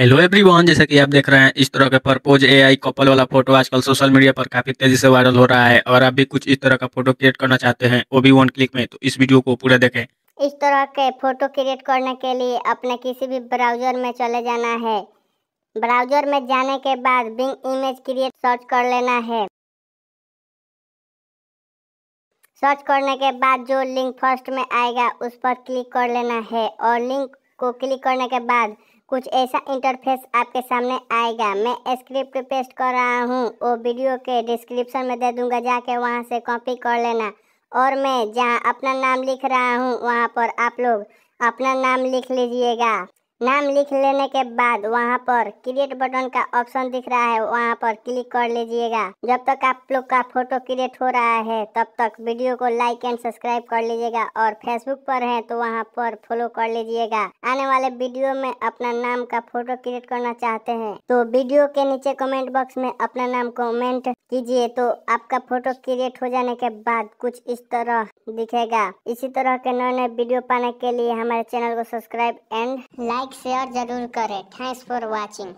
hello everyone जैसे कि आप देख रहे हैं इस तरह के प्रपोज एआई कपल वाला फोटो आजकल सोशल मीडिया पर काफी तेजी से वायरल हो रहा है और आप भी कुछ इस तरह का फोटो क्रिएट करना चाहते हैं वो भी वन क्लिक में तो इस वीडियो को पूरा देखें इस तरह के फोटो क्रिएट करने के लिए अपने किसी भी ब्राउजर में चले जाना है ब्राउजर में जाने के बाद बिंग इमेज क्रिएट सर्च कर लेना है सर्च करने के बाद जो लिंक फर्स्ट में आएगा उस पर क्लिक कर लेना है और लिंक को क्लिक करने के बाद कुछ ऐसा इंटरफेस आपके सामने आएगा मैं स्क्रिप्ट पेस्ट कर रहा हूँ वो वीडियो के डिस्क्रिप्शन में दे दूँगा जाके वहाँ से कॉपी कर लेना और मैं जहाँ अपना नाम लिख रहा हूँ वहाँ पर आप लोग अपना नाम लिख लीजिएगा नाम लिख लेने के बाद वहाँ पर क्रिएट बटन का ऑप्शन दिख रहा है वहाँ पर क्लिक कर लीजिएगा जब तक आप लोग का फोटो क्रिएट हो रहा है तब तक वीडियो को लाइक एंड सब्सक्राइब कर लीजिएगा और फेसबुक पर है तो वहाँ पर फॉलो कर लीजिएगा आने वाले वीडियो में अपना नाम का फोटो क्रिएट करना चाहते हैं तो वीडियो के नीचे कॉमेंट बॉक्स में अपना नाम कॉमेंट कीजिए तो आपका फोटो क्रिएट हो जाने के बाद कुछ इस तरह दिखेगा इसी तरह के नए नए वीडियो पाने के लिए हमारे चैनल को subscribe and like like share जरूर करें थैंक्स फॉर वॉचिंग